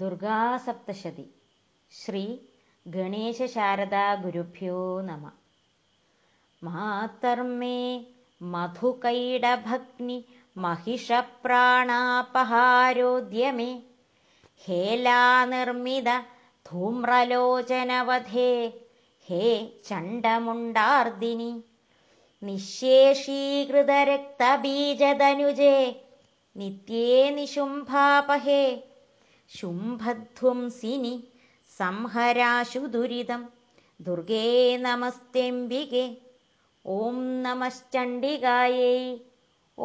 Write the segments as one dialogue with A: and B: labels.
A: ദുർഗാസപ്തശതി ശ്രീ ഗണേശശാരദാഗുരുഭ്യോ നമ മാതർമേ മധുകൈടഭഗ്നി महिषप्राणापहारोद्यमे हेलानिर्मित धूम्रलोचनवधे हे चण्डमुण्डार्दिनि निःशेषीकृतरक्तबीजदनुजे नित्ये निशुम्भापहे ശുംഭധ്വംസിനി സംഹരാശു ദുരിതം ദുർഗേ നമസ്തേംബികെ ഓം നമശ്ചണ്ഡികായേ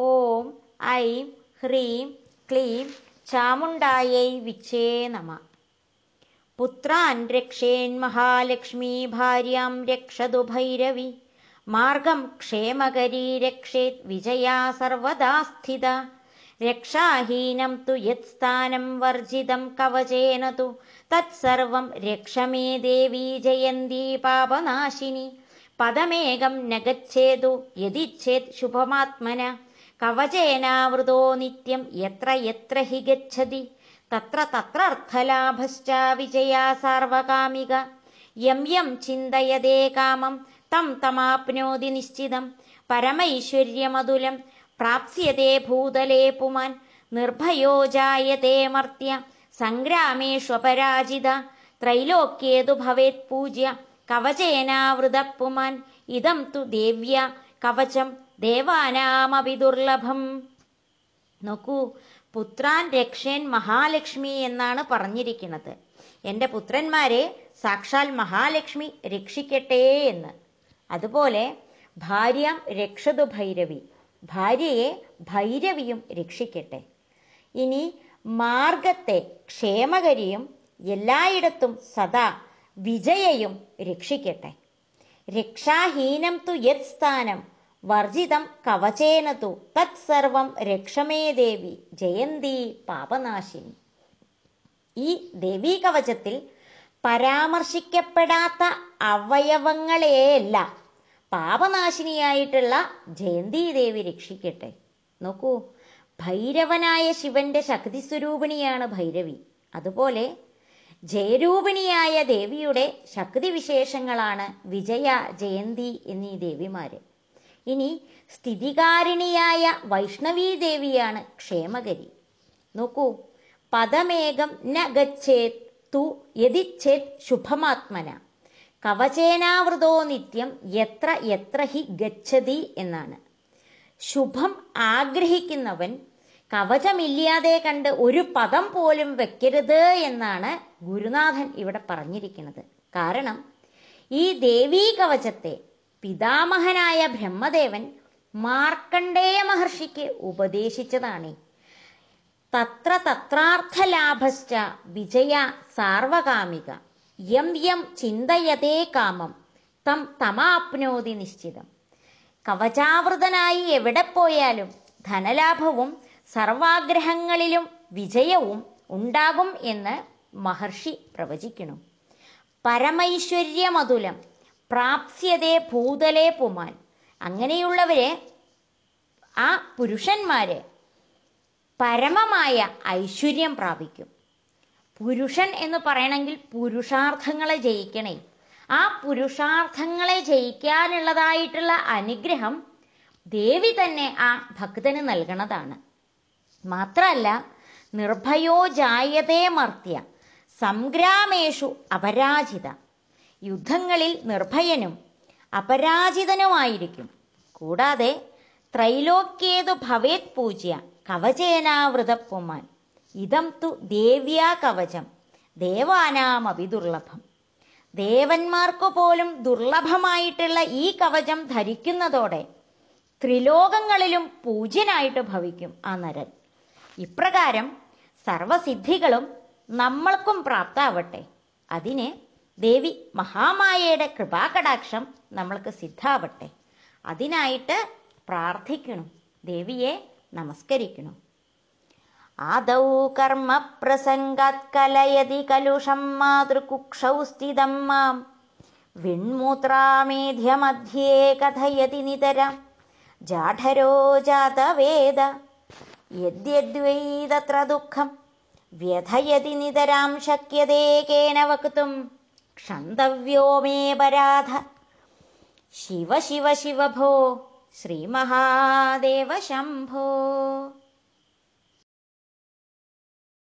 A: ഓം ഐം ഹ്രീം ക്ലീം ചാമുണ്ടായൈ വിച്ഛേ നമ പുത്രാൻ രക്ഷേൻ മഹാലക്ഷ്മീ ഭാര്യാം രക്ഷതു ഭൈരവി മാർഗം ക്ഷേമകരീ രക്ഷേത് വിജയാ സർവദാ സ്ഥിതാ രക്ഷാഹീനം തു യത് സ്ഥാനം വർജിതം കവചേന തു തത്സർവം രക്ഷമേ ദേവി ജയന്തി പാപനാശിനി പദമേകം നഗച്ഛേതു യതിച്ഛേത് ശുഭമാത്മന കവചേനാവൃതോ നിത്യം എത്ര എത്ര ഹി ഗച്ഛതി തത്ര തത്ര അർത്ഥലാഭശ്ച വിജയാ സാർവകാമിക യം യം ചിന്തയതേ കാമം തം തമാപ്നോതി നിശ്ചിതം പരമൈശ്വര്യമതുലം പ്രാപ്സ്യത്തെ ഭൂതലേ പുമാൻ നിർഭയോ ജായത്തെ മർത്യ സംഗ്രാമേഷ്വപരാജിത ത്രൈലോക്യേതു ഭവേത് പൂജ്യ കവചേനാവൃത പുമാൻ ഇതം തു ദേവ്യ കവചം ദേവാനാമപി ദുർലഭം നോക്കൂ പുത്രാൻ രക്ഷേൻ മഹാലക്ഷ്മി എന്നാണ് പറഞ്ഞിരിക്കുന്നത് എൻ്റെ പുത്രന്മാരെ സാക്ഷാൽ മഹാലക്ഷ്മി രക്ഷിക്കട്ടെ എന്ന് അതുപോലെ ഭാര്യ രക്ഷതു ഭൈരവി ഭാര്യയെ ഭൈരവിയും രക്ഷിക്കട്ടെ ഇനി മാർഗത്തെ ക്ഷേമകരിയും എല്ലായിടത്തും സദാ വിജയയും രക്ഷിക്കട്ടെ രക്ഷാഹീനം തു യത് സ്ഥാനം വർജിതം കവചേന തു സർവം രക്ഷമേ ദേവി ജയന്തി പാപനാശിനി ഈ ദേവീ കവചത്തിൽ പരാമർശിക്കപ്പെടാത്ത അവയവങ്ങളെയല്ല പാപനാശിനിയായിട്ടുള്ള ദേവി രക്ഷിക്കട്ടെ നോക്കൂ ഭൈരവനായ ശിവന്റെ ശക്തി സ്വരൂപിണിയാണ് ഭൈരവി അതുപോലെ ജയരൂപിണിയായ ദേവിയുടെ ശക്തി വിശേഷങ്ങളാണ് വിജയ ജയന്തി എന്നീ ദേവിമാര് ഇനി സ്ഥിതികാരിണിയായ വൈഷ്ണവീ ദേവിയാണ് ക്ഷേമകരി നോക്കൂ പദമേകം ന ഗച്ഛേത് തു യതിച്ഛേത് ശുഭമാത്മന കവചേനാവൃതോ നിത്യം എത്ര എത്ര ഹി ഗച്ഛതി എന്നാണ് ശുഭം ആഗ്രഹിക്കുന്നവൻ കവചമില്ലാതെ കണ്ട് ഒരു പദം പോലും വെക്കരുത് എന്നാണ് ഗുരുനാഥൻ ഇവിടെ പറഞ്ഞിരിക്കുന്നത് കാരണം ഈ ദേവീ കവചത്തെ പിതാമഹനായ ബ്രഹ്മദേവൻ മാർക്കണ്ഡേയ മഹർഷിക്ക് ഉപദേശിച്ചതാണ് തത്ര തത്രാർത്ഥലാഭശ്ച വിജയ സാർവകാമിക യം യം ചിന്തയതേ കാമം തം തമാപ്നോതി നിശ്ചിതം കവചാവൃതനായി എവിടെ പോയാലും ധനലാഭവും സർവാഗ്രഹങ്ങളിലും വിജയവും ഉണ്ടാകും എന്ന് മഹർഷി പ്രവചിക്കണം പരമൈശ്വര്യമതുലം പ്രാപ്സ്യതേ ഭൂതലേ പുമാൻ അങ്ങനെയുള്ളവരെ ആ പുരുഷന്മാരെ പരമമായ ഐശ്വര്യം പ്രാപിക്കും പുരുഷൻ എന്ന് പറയണമെങ്കിൽ പുരുഷാർത്ഥങ്ങളെ ജയിക്കണേ ആ പുരുഷാർത്ഥങ്ങളെ ജയിക്കാനുള്ളതായിട്ടുള്ള അനുഗ്രഹം ദേവി തന്നെ ആ ഭക്തന് നൽകണതാണ് മാത്രമല്ല നിർഭയോ ജായതേ മർത്യ സംഗ്രാമേഷു അപരാജിത യുദ്ധങ്ങളിൽ നിർഭയനും അപരാജിതനുമായിരിക്കും കൂടാതെ ത്രൈലോക്യേതു ഭവേത് പൂജ്യ കവചേനാവൃതപ്പുമാൻ ഇതം തു ദേവ്യാ കവചം ദേവാനാമവി ദുർലഭം ദേവന്മാർക്കു പോലും ദുർലഭമായിട്ടുള്ള ഈ കവചം ധരിക്കുന്നതോടെ ത്രിലോകങ്ങളിലും പൂജ്യനായിട്ട് ഭവിക്കും ആ നരൻ ഇപ്രകാരം സർവസിദ്ധികളും നമ്മൾക്കും പ്രാപ്താവട്ടെ അതിന് ദേവി മഹാമായയുടെ കൃപാകടാക്ഷം നമ്മൾക്ക് സിദ്ധാവട്ടെ അതിനായിട്ട് പ്രാർത്ഥിക്കണം ദേവിയെ നമസ്കരിക്കണം आदौ कलयति कलुषं मातृकुक्षौ स्थितं मां विण्मूत्रामेध्यमध्ये कथयति नितरं जाढरो जातवेद यद्यद्वै तत्र दुःखं व्यथयति नितरां शक्यते केन वक्तुं क्षन्तव्यो मे पराध शिव शिव शिव भो श्रीमहादेव शम्भो